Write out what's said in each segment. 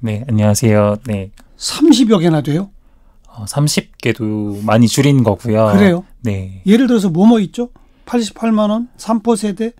네, 안녕하세요. 네. 30여 개나 돼요? 어, 30개도 많이 줄인 거고요. 그래요? 네. 예를 들어서 뭐뭐 있죠? 88만 원, 3포 세대,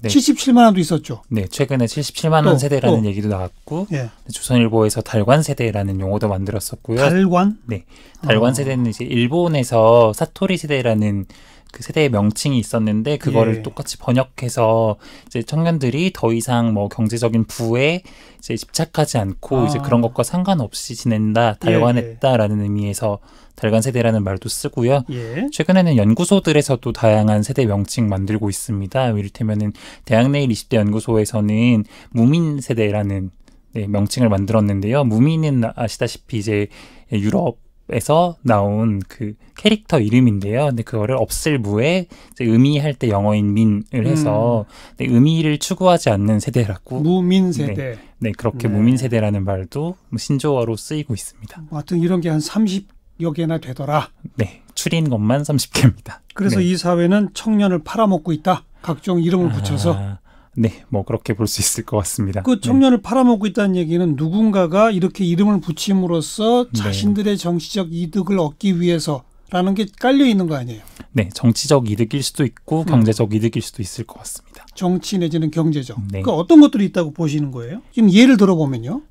네. 77만 원도 있었죠. 네, 최근에 77만 원 또, 세대라는 또. 얘기도 나왔고 예. 네, 조선일보에서 달관 세대라는 용어도 만들었었고요. 달관? 네, 달관 어. 세대는 이제 일본에서 사토리 세대라는 그 세대의 명칭이 있었는데 그거를 예. 똑같이 번역해서 이제 청년들이 더 이상 뭐 경제적인 부에 이제 집착하지 않고 아. 이제 그런 것과 상관없이 지낸다, 예, 달관했다라는 예. 의미에서 달관 세대라는 말도 쓰고요. 예. 최근에는 연구소들에서도 다양한 세대 명칭 만들고 있습니다. 이를테면은 대학 내일 20대 연구소에서는 무민 세대라는 네, 명칭을 만들었는데요. 무민은 아시다시피 이제 유럽 에서 나온 그 캐릭터 이름인데요. 근데 그거를 없을 무에 의미할 때 영어인 민을 해서 음. 의미를 추구하지 않는 세대라고 무민 네. 세대. 네, 네 그렇게 네. 무민 세대라는 말도 뭐 신조어로 쓰이고 있습니다. 뭐 하여튼 이런 게 한 30여 개나 되더라. 네, 추린 것만 30개입니다. 그래서 네. 이 사회는 청년을 팔아먹고 있다. 각종 이름을 붙여서 아, 네, 뭐 그렇게 볼 수 있을 것 같습니다. 그 네. 청년을 네. 팔아먹고 있다는 얘기는 누군가가 이렇게 이름을 붙임으로써 네. 자신들의 네. 정치적 이득을 얻기 위해서라는 게 깔려 있는 거 아니에요? 네, 정치적 이득일 수도 있고 음. 경제적 이득일 수도 있을 것 같습니다. 정치 내지는 경제적. 네. 그 어떤 것들이 있다고 보시는 거예요? 지금 예를 들어보면요.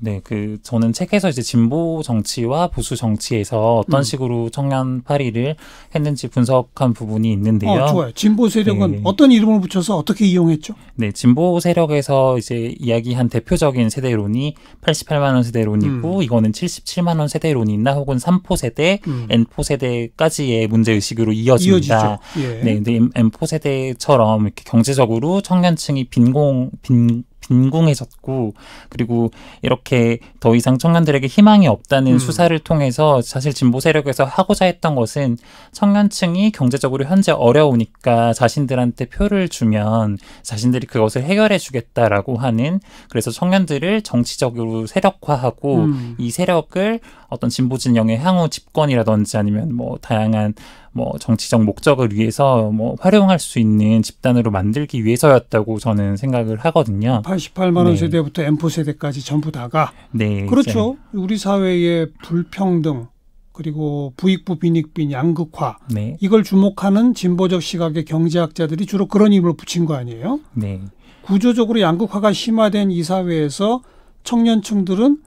네, 그 저는 책에서 이제 진보 정치와 보수 정치에서 어떤 음. 식으로 청년 파리를 했는지 분석한 부분이 있는데요. 어, 좋아요. 진보 세력은 네. 어떤 이름을 붙여서 어떻게 이용했죠? 네, 진보 세력에서 이제 이야기한 대표적인 세대론이 88만 원 세대론이고 음. 이거는 77만 원 세대론이나 혹은 3포 세대, 음. N포 세대까지의 문제 의식으로 이어집니다. 지죠 예. 네, 근데 N포 세대처럼 이렇게 경제적으로 청년층이 빈공 빈 빈궁해졌고 그리고 이렇게 더 이상 청년들에게 희망이 없다는 음. 수사를 통해서 사실 진보 세력에서 하고자 했던 것은 청년층이 경제적으로 현재 어려우니까 자신들한테 표를 주면 자신들이 그것을 해결해 주겠다라고 하는 그래서 청년들을 정치적으로 세력화하고 음. 이 세력을 어떤 진보 진영의 향후 집권이라든지 아니면 뭐 다양한 뭐 정치적 목적을 위해서 뭐 활용할 수 있는 집단으로 만들기 위해서였다고 저는 생각을 하거든요. 88만 원 네. 세대부터 엠포 세대까지 전부 다가 네. 그렇죠. 네. 우리 사회의 불평등 그리고 부익부 빈익빈 양극화 네. 이걸 주목하는 진보적 시각의 경제학자들이 주로 그런 이름을 붙인 거 아니에요? 네. 구조적으로 양극화가 심화된 이 사회에서 청년층들은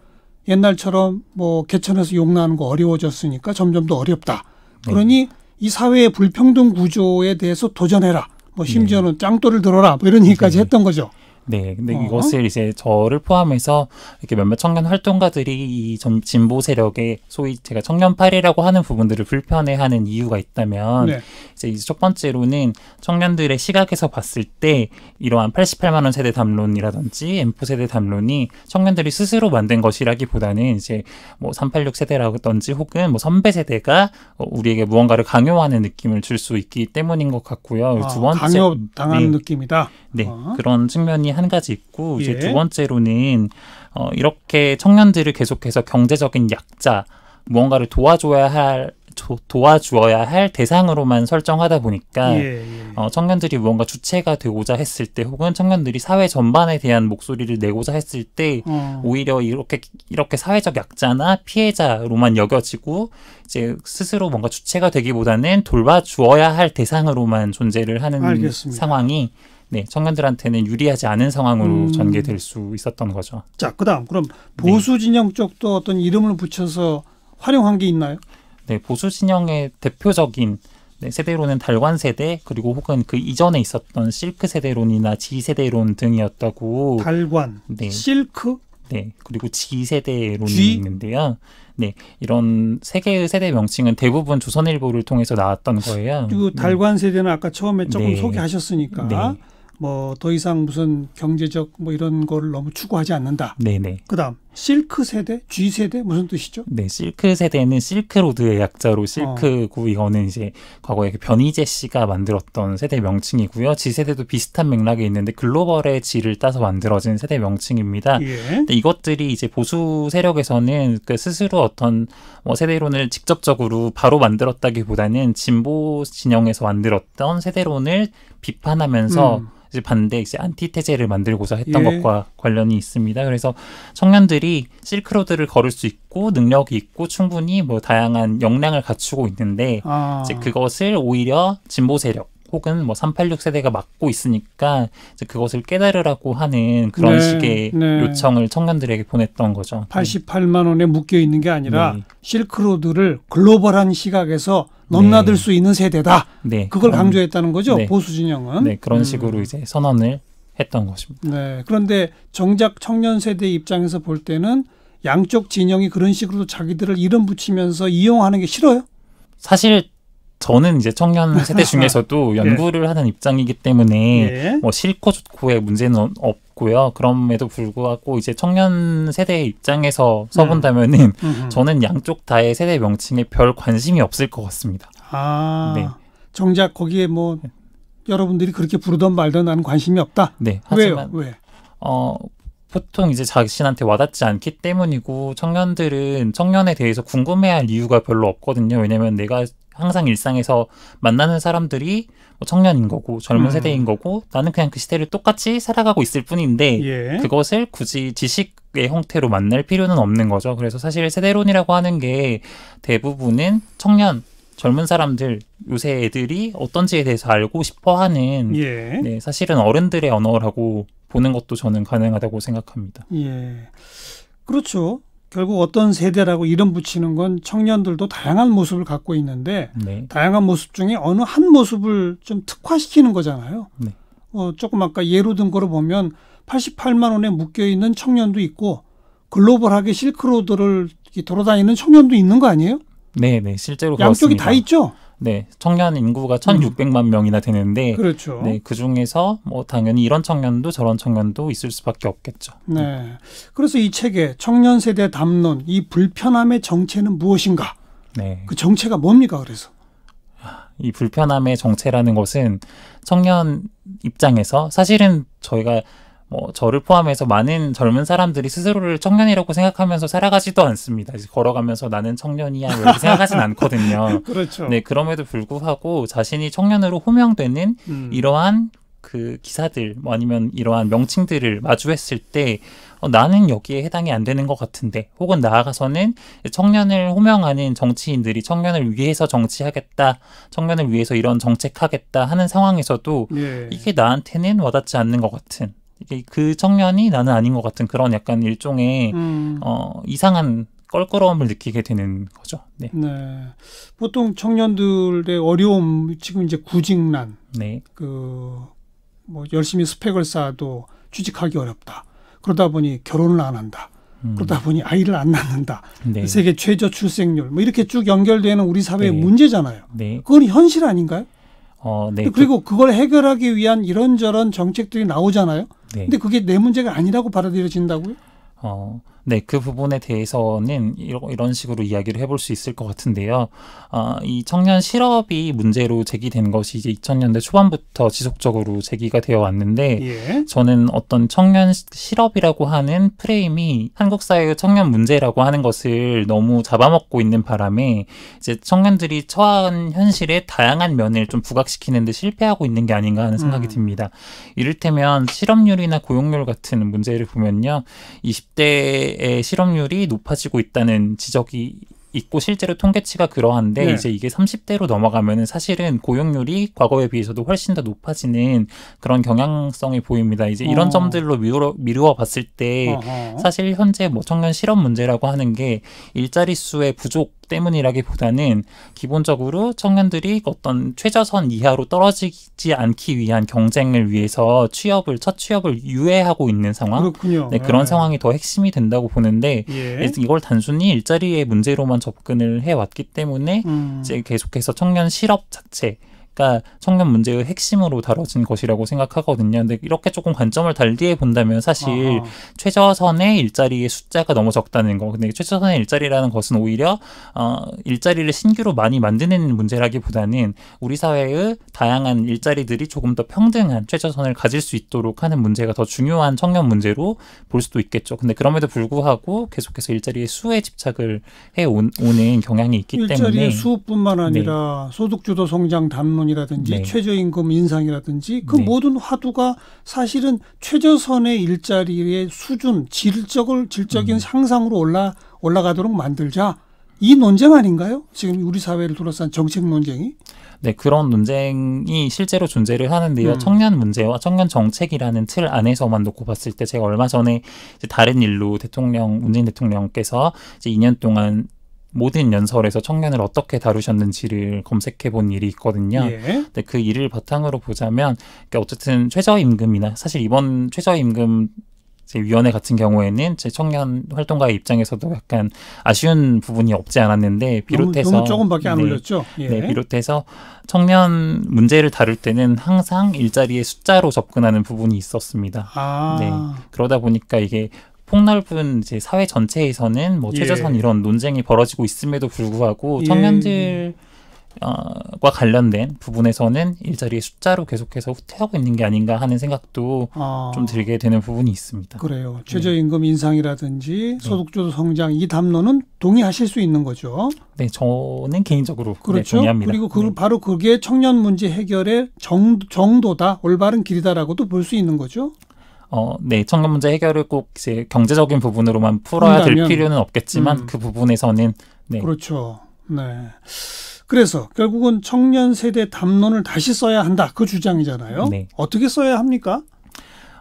옛날처럼 뭐 개천에서 용나는 거 어려워졌으니까 점점 더 어렵다. 네. 그러니 네. 이 사회의 불평등 구조에 대해서 도전해라. 뭐 심지어는 네. 짱돌을 들어라. 뭐 이런 얘기까지 네. 했던 거죠. 네, 근데 어. 이것을 이제 저를 포함해서 이렇게 몇몇 청년 활동가들이 이 진보 세력의 소위 제가 청년파리라고 하는 부분들을 불편해하는 이유가 있다면 네. 이제 첫 번째로는 청년들의 시각에서 봤을 때 이러한 88만 원 세대 담론이라든지 엠포 세대 담론이 청년들이 스스로 만든 것이라기보다는 이제 뭐 386 세대라든지 혹은 뭐 선배 세대가 어, 우리에게 무언가를 강요하는 느낌을 줄 수 있기 때문인 것 같고요. 아, 두 번째 강요 당한 네. 느낌이다. 네, 어. 그런 측면이 한 가지 있고 이제 예. 두 번째로는 어 이렇게 청년들을 계속해서 경제적인 약자 무언가를 도와줘야 할 도와주어야 할 대상으로만 설정하다 보니까 예, 예. 어, 청년들이 무언가 주체가 되고자 했을 때 혹은 청년들이 사회 전반에 대한 목소리를 내고자 했을 때 어. 오히려 이렇게 이렇게 사회적 약자나 피해자로만 여겨지고 이제 스스로 뭔가 주체가 되기보다는 돌봐주어야 할 대상으로만 존재를 하는 알겠습니다. 상황이 네, 청년들한테는 유리하지 않은 상황으로 음. 전개될 수 있었던 거죠. 자, 그다음 그럼 네. 보수 진영 쪽도 어떤 이름을 붙여서 활용한 게 있나요? 네, 보수 진영의 대표적인 네, 세대론은 달관 세대 그리고 혹은 그 이전에 있었던 실크 세대론이나 지 세대론 등이었다고 달관 네. 실크 네 그리고 지 세대론이 G? 있는데요. 네 이런 세계의 세대 명칭은 대부분 조선일보를 통해서 나왔던 아, 거예요. 그 달관 세대는 아까 처음에 조금 네. 소개하셨으니까 네. 뭐더 이상 무슨 경제적 뭐 이런 거를 너무 추구하지 않는다. 네네. 그다음 실크 세대, G 세대 무슨 뜻이죠? 네, 실크 세대는 실크로드의 약자로 실크고 어. 이거는 이제 과거에 그 변희재 씨가 만들었던 세대 명칭이고요. G 세대도 비슷한 맥락에 있는데 글로벌의 G를 따서 만들어진 세대 명칭입니다. 예. 근데 이것들이 이제 보수 세력에서는 그 스스로 어떤 뭐 세대론을 직접적으로 바로 만들었다기보다는 진보 진영에서 만들었던 세대론을 비판하면서 음. 이제 반대 이제 안티테제를 만들고자 했던 예. 것과 관련이 있습니다. 그래서 청년들이 사람들이 실크로드를 걸을 수 있고 능력이 있고 충분히 뭐 다양한 역량을 갖추고 있는데 아. 이제 그것을 오히려 진보 세력 혹은 뭐386 세대가 막고 있으니까 이제 그것을 깨달으라고 하는 그런 네, 식의 네. 요청을 청년들에게 보냈던 거죠. 88만 음. 원에 묶여 있는 게 아니라 네. 실크로드를 글로벌한 시각에서 넘나들 네. 수 있는 세대다. 네. 그걸 강조했다는 거죠. 네. 보수 진영은. 네, 그런 음. 식으로 이제 선언을 했던 것입니다. 네. 그런데 정작 청년 세대 입장에서 볼 때는 양쪽 진영이 그런 식으로 자기들을 이름 붙이면서 이용하는 게 싫어요? 사실 저는 이제 청년 세대 중에서도 네. 연구를 예. 하는 입장이기 때문에 예. 뭐 싫고 좋고의 문제는 없고요. 그럼에도 불구하고 이제 청년 세대의 입장에서 써본다면은 네. 음. 저는 양쪽 다의 세대 명칭에 별 관심이 없을 것 같습니다. 아, 네. 정작 거기에 뭐 여러분들이 그렇게 부르던 말던 나는 관심이 없다. 네. 왜요? 왜? 어, 보통 이제 자신한테 와닿지 않기 때문이고 청년들은 청년에 대해서 궁금해할 이유가 별로 없거든요. 왜냐면 내가 항상 일상에서 만나는 사람들이 뭐 청년인 거고 젊은 음. 세대인 거고 나는 그냥 그 시대를 똑같이 살아가고 있을 뿐인데 예. 그것을 굳이 지식의 형태로 만날 필요는 없는 거죠. 그래서 사실 세대론이라고 하는 게 대부분은 청년 젊은 사람들 요새 애들이 어떤지에 대해서 알고 싶어하는 예. 네, 사실은 어른들의 언어라고 보는 것도 저는 가능하다고 생각합니다. 예, 그렇죠. 결국 어떤 세대라고 이름 붙이는 건 청년들도 다양한 모습을 갖고 있는데 네. 다양한 모습 중에 어느 한 모습을 좀 특화시키는 거잖아요. 네. 어, 조금 아까 예로 든 거로 보면 88만 원에 묶여 있는 청년도 있고 글로벌하게 실크로드를 돌아다니는 청년도 있는 거 아니에요? 네, 네, 실제로 양쪽이 그렇습니다. 다 있죠. 네, 청년 인구가 1,600만 음. 명이나 되는데 그렇죠. 네, 그 중에서 뭐 당연히 이런 청년도 저런 청년도 있을 수밖에 없겠죠. 네. 그래서 이 책에 청년 세대 담론 이 불편함의 정체는 무엇인가? 네. 그 정체가 뭡니까? 그래서 이 불편함의 정체라는 것은 청년 입장에서 사실은 저희가 뭐 저를 포함해서 많은 젊은 사람들이 스스로를 청년이라고 생각하면서 살아가지도 않습니다. 걸어가면서 나는 청년이야 뭐 이렇게 생각하진 않거든요. 그렇죠. 네 그럼에도 불구하고 자신이 청년으로 호명되는 음. 이러한 그 기사들 뭐 아니면 이러한 명칭들을 마주했을 때 어, 나는 여기에 해당이 안 되는 것 같은데 혹은 나아가서는 청년을 호명하는 정치인들이 청년을 위해서 정치하겠다 청년을 위해서 이런 정책하겠다 하는 상황에서도 예. 이게 나한테는 와닿지 않는 것 같은 그 청년이 나는 아닌 것 같은 그런 약간 일종의 음. 어, 이상한 껄끄러움을 느끼게 되는 거죠. 네. 네. 보통 청년들의 어려움 지금 이제 구직난, 네. 그 뭐 열심히 스펙을 쌓아도 취직하기 어렵다. 그러다 보니 결혼을 안 한다. 음. 그러다 보니 아이를 안 낳는다. 네. 그 세계 최저 출생률 뭐 이렇게 쭉 연결되는 우리 사회의 네. 문제잖아요. 네. 그건 현실 아닌가요? 어, 네. 그리고 그걸 해결하기 위한 이런저런 정책들이 나오잖아요. 네. 근데 그게 내 문제가 아니라고 받아들여진다고요? 어. 네, 그 부분에 대해서는 이런 식으로 이야기를 해볼 수 있을 것 같은데요. 아, 이 청년 실업이 문제로 제기된 것이 이제 2000년대 초반부터 지속적으로 제기가 되어 왔는데, 예. 저는 어떤 청년 실업이라고 하는 프레임이 한국 사회의 청년 문제라고 하는 것을 너무 잡아먹고 있는 바람에 이제 청년들이 처한 현실의 다양한 면을 좀 부각시키는데 실패하고 있는 게 아닌가 하는 생각이 음. 듭니다. 이를테면 실업률이나 고용률 같은 문제를 보면요, 20대 세대의 실업률이 높아지고 있다는 지적이 있고 실제로 통계치가 그러한데 네. 이제 이게 30대로 넘어가면은 사실은 고용률이 과거에 비해서도 훨씬 더 높아지는 그런 경향성이 보입니다. 이제 이런 어. 점들로 미루어, 미루어 봤을 때 어허. 사실 현재 뭐 청년 실업 문제라고 하는 게 일자리 수의 부족 때문이라기보다는 기본적으로 청년들이 어떤 최저선 이하로 떨어지지 않기 위한 경쟁을 위해서 취업을 첫 취업을 유예하고 있는 상황. 그렇군요. 네, 그런 네. 상황이 더 핵심이 된다고 보는데 예. 예 이걸 단순히 일자리의 문제로만 접근을 해 왔기 때문에 음. 이제 계속해서 청년 실업 자체 아까 그러니까 청년 문제의 핵심으로 다뤄진 것이라고 생각하거든요. 근데 이렇게 조금 관점을 달리해 본다면 사실 아하. 최저선의 일자리의 숫자가 너무 적다는 거. 근데 최저선의 일자리라는 것은 오히려 어 일자리를 신규로 많이 만드는 문제라기보다는 우리 사회의 다양한 일자리들이 조금 더 평등한 최저선을 가질 수 있도록 하는 문제가 더 중요한 청년 문제로 볼 수도 있겠죠. 근데 그럼에도 불구하고 계속해서 일자리의 수에 집착을 해 오는 경향이 있기 일자리의 때문에 일자리의 수뿐만 아니라 네. 소득주도 성장 담론 전원이라든지 네. 최저임금 인상이라든지 그 네. 모든 화두가 사실은 최저선의 일자리의 수준 질적을 질적인 음. 향상으로 올라 올라가도록 만들자. 이 논쟁 아닌가요? 지금 우리 사회를 둘러싼 정책 논쟁이? 네, 그런 논쟁이 실제로 존재를 하는데요. 음. 청년 문제와 청년 정책이라는 틀 안에서만 놓고 봤을 때 제가 얼마 전에 다른 일로 대통령, 문재인 대통령께서 이제 2년 동안 모든 연설에서 청년을 어떻게 다루셨는지를 검색해 본 일이 있거든요. 예. 근데 그 일을 바탕으로 보자면 그러니까 어쨌든 최저임금이나 사실 이번 최저임금 위원회 같은 경우에는 제 청년 활동가의 입장에서도 약간 아쉬운 부분이 없지 않았는데 비롯해서 너무, 너무 조금밖에 안 네, 올렸죠. 예. 네, 비롯해서 청년 문제를 다룰 때는 항상 일자리의 숫자로 접근하는 부분이 있었습니다. 아. 네, 그러다 보니까 이게 폭넓은 이제 사회 전체에서는 뭐 예. 최저선 예. 이런 논쟁이 벌어지고 있음에도 불구하고 예. 청년들 과 관련된 부분에서는 일자리의 숫자로 계속해서 후퇴하고 있는 게 아닌가 하는 생각도 아. 좀 들게 되는 부분이 있습니다. 그래요. 네. 최저임금 네. 인상이라든지 소득주도 성장 이 담론은 동의하실 수 있는 거죠. 네, 저는 개인적으로 네, 그렇죠. 네, 동의합니다. 그리고 그, 네. 바로 그게 청년 문제 해결의 정, 정도다, 올바른 길이다라고도 볼 수 있는 거죠. 어, 네, 청년 문제 해결을 꼭 이제 경제적인 부분으로만 풀어야 한다면, 될 필요는 없겠지만 음. 그 부분에서는 네. 그렇죠. 네. 그래서 결국은 청년 세대 담론을 다시 써야 한다. 그 주장이잖아요. 네. 어떻게 써야 합니까?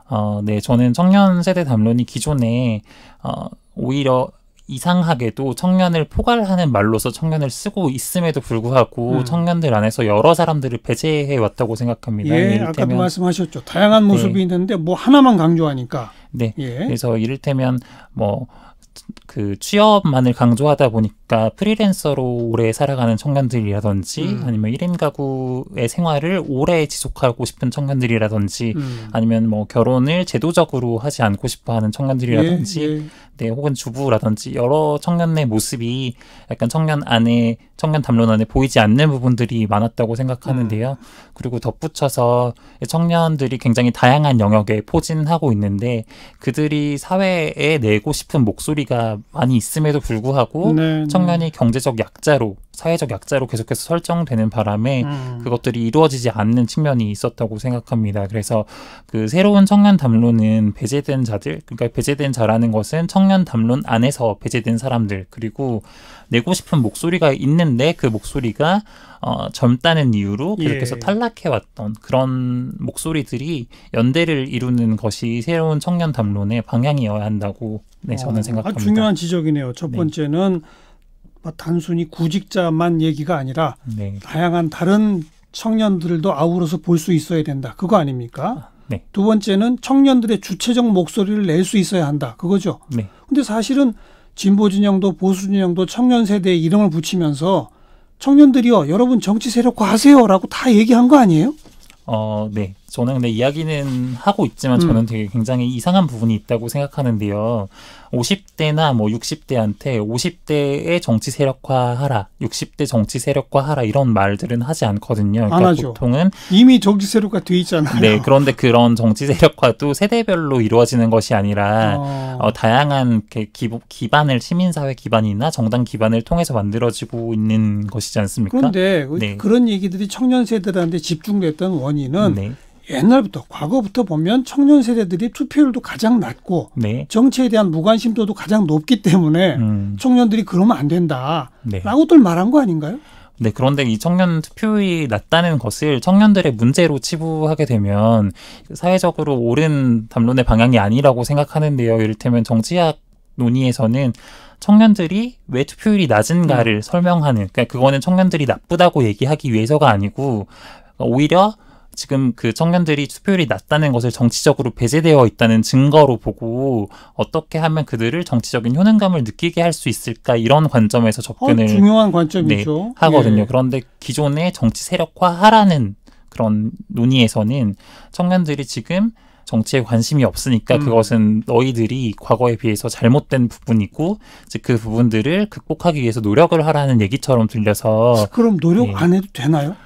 어, 네, 저는 청년 세대 담론이 기존에 어, 오히려 이상하게도 청년을 포괄하는 말로서 청년을 쓰고 있음에도 불구하고 음. 청년들 안에서 여러 사람들을 배제해 왔다고 생각합니다. 예, 이를테면, 아까도 말씀하셨죠. 다양한 모습이 네. 있는데 뭐 하나만 강조하니까. 네. 예. 그래서 이를테면 뭐그 취업만을 강조하다 보니까 그러니까 프리랜서로 오래 살아가는 청년들이라든지 음. 아니면 1인 가구의 생활을 오래 지속하고 싶은 청년들이라든지 음. 아니면 뭐 결혼을 제도적으로 하지 않고 싶어 하는 청년들이라든지 예, 예. 네, 혹은 주부라든지 여러 청년의 모습이 약간 청년 안에 청년 담론 안에 보이지 않는 부분들이 많았다고 생각하는데요. 음. 그리고 덧붙여서 청년들이 굉장히 다양한 영역에 포진하고 있는데 그들이 사회에 내고 싶은 목소리가 많이 있음에도 불구하고 네, 네. 청년이 음. 경제적 약자로 사회적 약자로 계속해서 설정되는 바람에 음. 그것들이 이루어지지 않는 측면이 있었다고 생각합니다. 그래서 그 새로운 청년 담론은 배제된 자들, 그러니까 배제된 자라는 것은 청년 담론 안에서 배제된 사람들 그리고 내고 싶은 목소리가 있는데 그 목소리가 어, 젊다는 이유로 계속해서 예. 탈락해왔던 그런 목소리들이 연대를 이루는 것이 새로운 청년 담론의 방향이어야 한다고 네, 저는 어, 생각합니다. 중요한 지적이네요. 첫 네. 번째는 네. 뭐 단순히 구직자만 얘기가 아니라 네. 다양한 다른 청년들도 아우러서 볼 수 있어야 된다. 그거 아닙니까? 네. 두 번째는 청년들의 주체적 목소리를 낼 수 있어야 한다. 그거죠. 네. 근데 사실은 진보 진영도 보수 진영도 청년 세대에 이름을 붙이면서 청년들이요, 여러분 정치 세력화 하세요라고 다 얘기한 거 아니에요? 어, 네. 저는 근데 이야기는 하고 있지만 음. 저는 되게 굉장히 이상한 부분이 있다고 생각하는데요. 50대나 뭐 60대한테 50대의 정치 세력화하라, 60대 정치 세력화하라 이런 말들은 하지 않거든요. 그러니까 안 하죠. 보통은 이미 정치 세력화 돼 있잖아요. 네, 그런데 그런 정치 세력화도 세대별로 이루어지는 것이 아니라 어. 어, 다양한 기, 기반을 시민사회 기반이나 정당 기반을 통해서 만들어지고 있는 것이지 않습니까? 그런데 네. 그런 얘기들이 청년 세대들한테 집중됐던 원인은 네. 옛날부터 과거부터 보면 청년 세대들이 투표율도 가장 낮고 네. 정치에 대한 무관심도도 가장 높기 때문에 음. 청년들이 그러면 안 된다라고들 네. 말한 거 아닌가요? 네, 그런데 이 청년 투표율이 낮다는 것을 청년들의 문제로 치부하게 되면 사회적으로 옳은 담론의 방향이 아니라고 생각하는데요. 이를테면 정치학 논의에서는 청년들이 왜 투표율이 낮은가를 음. 설명하는, 그러니까 그거는 청년들이 나쁘다고 얘기하기 위해서가 아니고 오히려 지금 그 청년들이 투표율이 낮다는 것을 정치적으로 배제되어 있다는 증거로 보고 어떻게 하면 그들을 정치적인 효능감을 느끼게 할 수 있을까 이런 관점에서 아, 접근을 어, 중요한 관점이죠. 네, 하거든요. 예. 그런데 기존의 정치 세력화하라는 그런 논의에서는 청년들이 지금 정치에 관심이 없으니까 음. 그것은 너희들이 과거에 비해서 잘못된 부분이고 즉 그 부분들을 극복하기 위해서 노력을 하라는 얘기처럼 들려서 그럼 노력 네. 안 해도 되나요?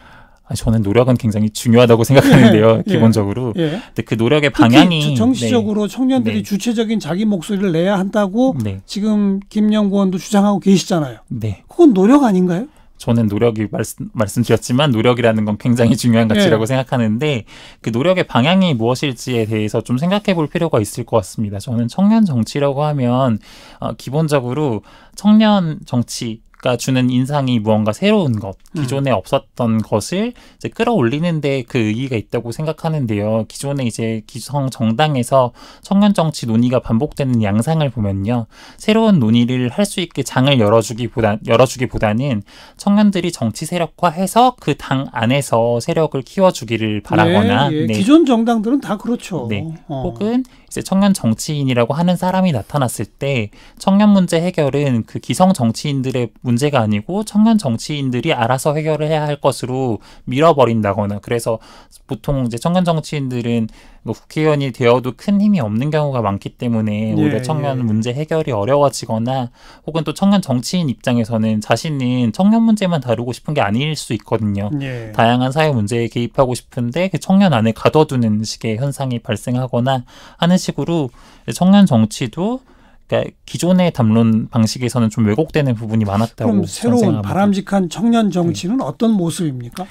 아, 저는 노력은 굉장히 중요하다고 생각하는데요, 예, 기본적으로. 예. 예. 근데 그 노력의 방향이 네. 정치적으로 네. 청년들이 네. 주체적인 자기 목소리를 내야 한다고 네. 지금 김영구 의원도 주장하고 계시잖아요. 네. 그건 노력 아닌가요? 저는 노력이 말씀, 말씀드렸지만 노력이라는 건 굉장히 중요한 예. 가치라고 예. 생각하는데 그 노력의 방향이 무엇일지에 대해서 좀 생각해 볼 필요가 있을 것 같습니다. 저는 청년 정치라고 하면 어, 기본적으로 청년 정치 가 그러니까 주는 인상이 무언가 새로운 것, 음. 기존에 음. 없었던 것을 이제 끌어올리는데 그 의의가 있다고 생각하는데요. 기존에 이제 기성 정당에서 청년 정치 논의가 반복되는 양상을 보면요, 새로운 논의를 할 수 있게 장을 열어주기보다 열어주기보다는 청년들이 정치 세력화해서 그 당 안에서 세력을 키워주기를 바라거나 네, 예. 네. 기존 정당들은 다 그렇죠. 네. 어. 혹은 이제 청년 정치인이라고 하는 사람이 나타났을 때 청년 문제 해결은 그 기성 정치인들의 문제가 아니고 청년 정치인들이 알아서 해결을 해야 할 것으로 밀어버린다거나 그래서 보통 이제 청년 정치인들은 뭐 국회의원이 되어도 큰 힘이 없는 경우가 많기 때문에 오히려 예, 예, 청년 예. 문제 해결이 어려워지거나 혹은 또 청년 정치인 입장에서는 자신은 청년 문제만 다루고 싶은 게 아닐 수 있거든요. 예. 다양한 사회 문제에 개입하고 싶은데 그 청년 안에 가둬두는 식의 현상이 발생하거나 하는 식으로 청년 정치도 그러니까 기존의 담론 방식에서는 좀 왜곡되는 부분이 많았다고 그럼 새로운 생각합니다. 바람직한 청년 정치는 네. 어떤 모습입니까?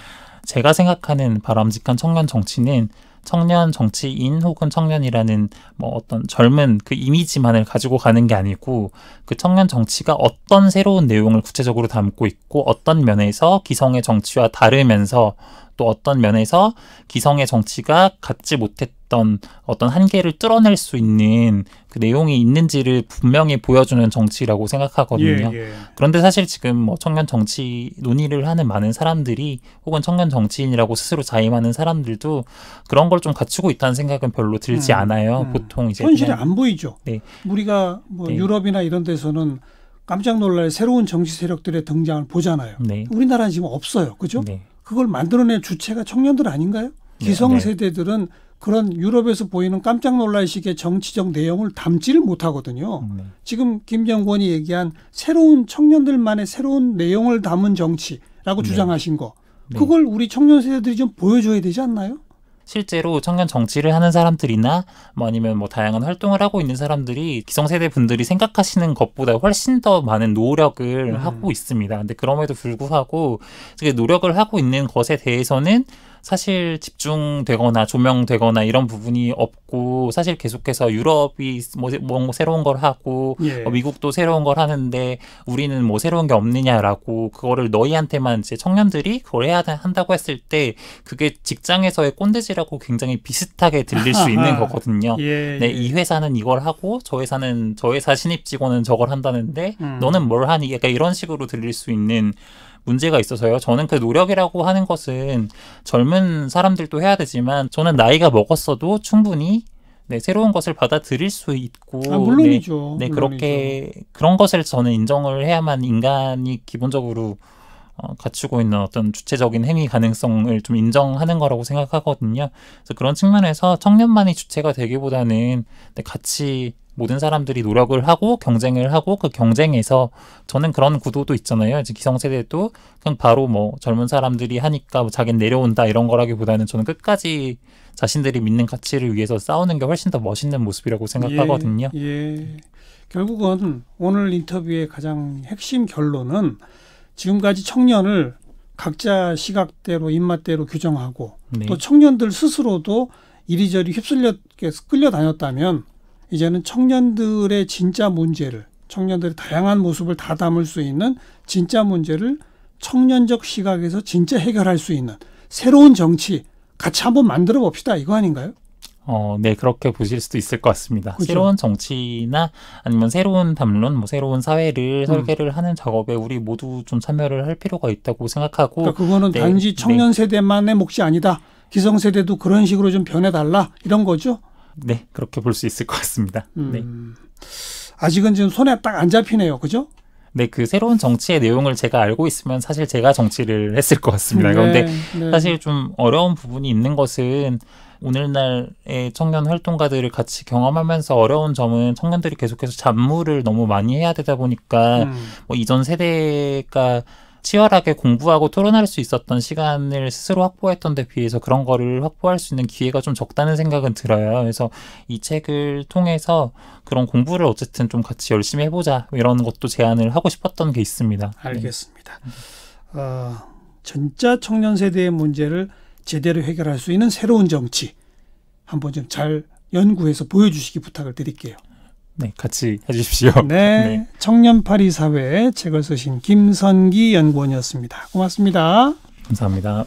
제가 생각하는 바람직한 청년 정치는 청년 정치인 혹은 청년이라는 뭐 어떤 젊은 그 이미지만을 가지고 가는 게 아니고 그 청년 정치가 어떤 새로운 내용을 구체적으로 담고 있고 어떤 면에서 기성의 정치와 다르면서 또 어떤 면에서 기성의 정치가 갖지 못했던 어떤 한계를 뚫어낼 수 있는 그 내용이 있는지를 분명히 보여주는 정치라고 생각하거든요. 예, 예. 그런데 사실 지금 뭐 청년 정치 논의를 하는 많은 사람들이 혹은 청년 정치인이라고 스스로 자임하는 사람들도 그런 걸 좀 갖추고 있다는 생각은 별로 들지 음, 않아요. 음. 보통 이제 현실에 그냥, 안 보이죠. 네. 우리가 뭐 네. 유럽이나 이런 데서는 깜짝 놀랄 새로운 정치 세력들의 등장을 보잖아요. 네. 우리나라는 지금 없어요. 그죠? 네. 그걸 만들어낸 주체가 청년들 아닌가요? 기성세대들은 네. 네. 그런 유럽에서 보이는 깜짝 놀랄 식의 정치적 내용을 담지를 못하거든요. 음, 네. 지금 김정권이 얘기한 새로운 청년들만의 새로운 내용을 담은 정치라고 네. 주장하신 거. 네. 그걸 우리 청년 세대들이 좀 보여줘야 되지 않나요? 실제로 청년 정치를 하는 사람들이나 뭐 아니면 뭐 다양한 활동을 하고 있는 사람들이 기성세대 분들이 생각하시는 것보다 훨씬 더 많은 노력을 음. 하고 있습니다. 근데 그럼에도 불구하고 노력을 하고 있는 것에 대해서는 사실 집중되거나 조명되거나 이런 부분이 없고 사실 계속해서 유럽이 뭐, 뭐, 뭐 새로운 걸 하고 예. 어, 미국도 새로운 걸 하는데 우리는 뭐 새로운 게 없느냐라고 그거를 너희한테만 이제 청년들이 그걸 해야 한다고 했을 때 그게 직장에서의 꼰대질하고 굉장히 비슷하게 들릴 수 있는 거거든요. 예, 예. 네, 이 회사는 이걸 하고 저 회사는 저 회사 신입 직원은 저걸 한다는데 음. 너는 뭘 하니? 약간 이런 식으로 들릴 수 있는 문제가 있어서요. 저는 그 노력이라고 하는 것은 젊은 사람들도 해야 되지만 저는 나이가 먹었어도 충분히 네, 새로운 것을 받아들일 수 있고 아, 물론이죠. 네, 네 물론이죠. 그렇게 그런 것을 저는 인정을 해야만 인간이 기본적으로 어, 갖추고 있는 어떤 주체적인 행위 가능성을 좀 인정하는 거라고 생각하거든요. 그래서 그런 측면에서 청년만이 주체가 되기보다는 네, 같이 모든 사람들이 노력을 하고 경쟁을 하고 그 경쟁에서 저는 그런 구도도 있잖아요. 이제 기성세대도 그냥 바로 뭐 젊은 사람들이 하니까 뭐 자기는 내려온다 이런 거라기보다는 저는 끝까지 자신들이 믿는 가치를 위해서 싸우는 게 훨씬 더 멋있는 모습이라고 생각하거든요. 예. 예. 결국은 오늘 인터뷰의 가장 핵심 결론은 지금까지 청년을 각자 시각대로 입맛대로 규정하고 네. 또 청년들 스스로도 이리저리 휩쓸려 끌려 다녔다면 이제는 청년들의 진짜 문제를 청년들의 다양한 모습을 다 담을 수 있는 진짜 문제를 청년적 시각에서 진짜 해결할 수 있는 새로운 정치 같이 한번 만들어 봅시다 이거 아닌가요? 어, 네, 그렇게 보실 수도 있을 것 같습니다. 그죠. 새로운 정치나 아니면 새로운 담론, 뭐 새로운 사회를 음. 설계를 하는 작업에 우리 모두 좀 참여를 할 필요가 있다고 생각하고. 그러니까 그거는 네, 단지 네. 청년 네. 세대만의 몫이 아니다. 기성세대도 그런 식으로 좀 변해달라. 이런 거죠? 네, 그렇게 볼 수 있을 것 같습니다. 음. 네. 아직은 지금 손에 딱 안 잡히네요. 그죠? 네, 그 새로운 정치의 내용을 제가 알고 있으면 사실 제가 정치를 했을 것 같습니다. 네, 그런데 네, 사실 좀 어려운 부분이 있는 것은 오늘날의 청년 활동가들을 같이 경험하면서 어려운 점은 청년들이 계속해서 잡무를 너무 많이 해야 되다 보니까 음. 뭐 이전 세대가 치열하게 공부하고 토론할 수 있었던 시간을 스스로 확보했던 데 비해서 그런 거를 확보할 수 있는 기회가 좀 적다는 생각은 들어요. 그래서 이 책을 통해서 그런 공부를 어쨌든 좀 같이 열심히 해보자 이런 것도 제안을 하고 싶었던 게 있습니다. 네. 알겠습니다. 네. 어, 전자 청년 세대의 문제를 제대로 해결할 수 있는 새로운 정치 한번 좀 잘 연구해서 보여주시기 부탁을 드릴게요. 네, 같이 해주십시오. 네, 네. 청년파리 사회 책을 쓰신 김선기 연구원이었습니다. 고맙습니다. 감사합니다.